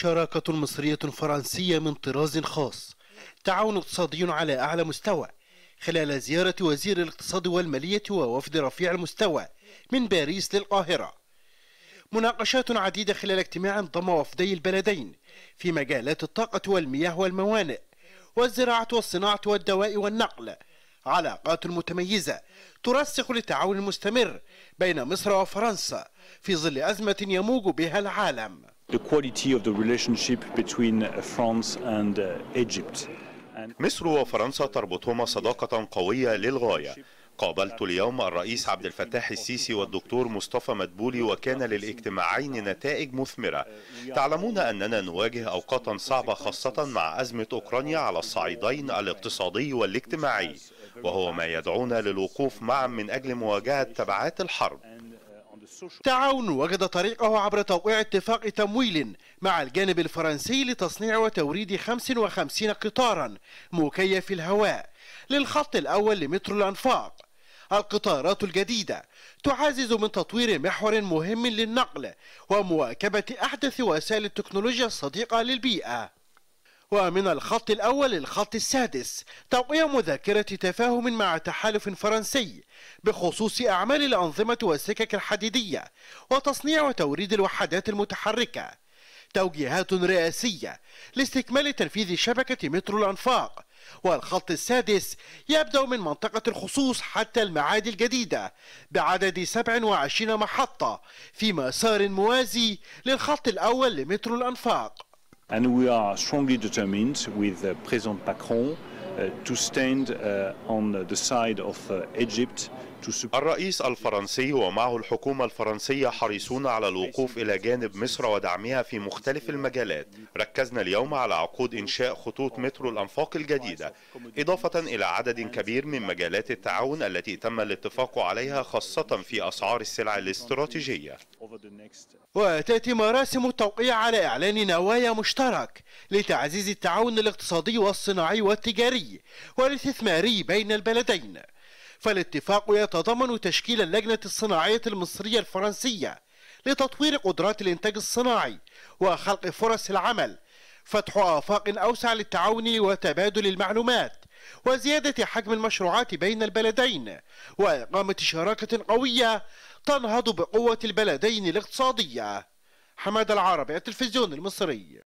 شراكة مصرية فرنسية من طراز خاص تعاون اقتصادي على أعلى مستوى خلال زيارة وزير الاقتصاد والمالية ووفد رفيع المستوى من باريس للقاهرة مناقشات عديدة خلال اجتماع ضم وفدي البلدين في مجالات الطاقة والمياه والموانئ والزراعة والصناعة والدواء والنقل علاقات متميزة ترسخ للتعاون المستمر بين مصر وفرنسا في ظل أزمة يموج بها العالم مصر وفرنسا تربطهما صداقة قوية للغاية قابلت اليوم الرئيس عبد الفتاح السيسي والدكتور مصطفى مدبولي وكان للاجتماعين نتائج مثمرة تعلمون أننا نواجه أوقاتا صعبة خاصة مع أزمة أوكرانيا على الصعيدين الاقتصادي والاجتماعي وهو ما يدعونا للوقوف معا من أجل مواجهة تبعات الحرب التعاون وجد طريقه عبر توقيع اتفاق تمويل مع الجانب الفرنسي لتصنيع وتوريد 55 قطارا مكيف الهواء للخط الأول لمترو الأنفاق القطارات الجديدة تعزز من تطوير محور مهم للنقل ومواكبة أحدث وسائل التكنولوجيا الصديقة للبيئة ومن الخط الأول للخط السادس توقيع مذاكرة تفاهم مع تحالف فرنسي بخصوص أعمال الأنظمة والسكك الحديدية وتصنيع وتوريد الوحدات المتحركة توجيهات رئاسية لاستكمال تنفيذ شبكة مترو الأنفاق والخط السادس يبدأ من منطقة الخصوص حتى المعادي الجديدة بعدد 27 محطة في مسار موازي للخط الأول لمترو الأنفاق And we are strongly determined with uh, President Macron uh, to stand uh, on the side of Egypt الرئيس الفرنسي ومعه الحكومة الفرنسية حريصون على الوقوف إلى جانب مصر ودعمها في مختلف المجالات ركزنا اليوم على عقود إنشاء خطوط مترو الأنفاق الجديدة إضافة إلى عدد كبير من مجالات التعاون التي تم الاتفاق عليها خاصة في أسعار السلع الاستراتيجية وتأتي مراسم التوقيع على إعلان نوايا مشترك لتعزيز التعاون الاقتصادي والصناعي والتجاري والاستثماري بين البلدين فالاتفاق يتضمن تشكيل اللجنة الصناعية المصرية الفرنسية لتطوير قدرات الإنتاج الصناعي وخلق فرص العمل فتح آفاق أوسع للتعاون وتبادل المعلومات وزيادة حجم المشروعات بين البلدين وإقامة شراكة قوية تنهض بقوة البلدين الاقتصادية حماد العربي التلفزيون المصري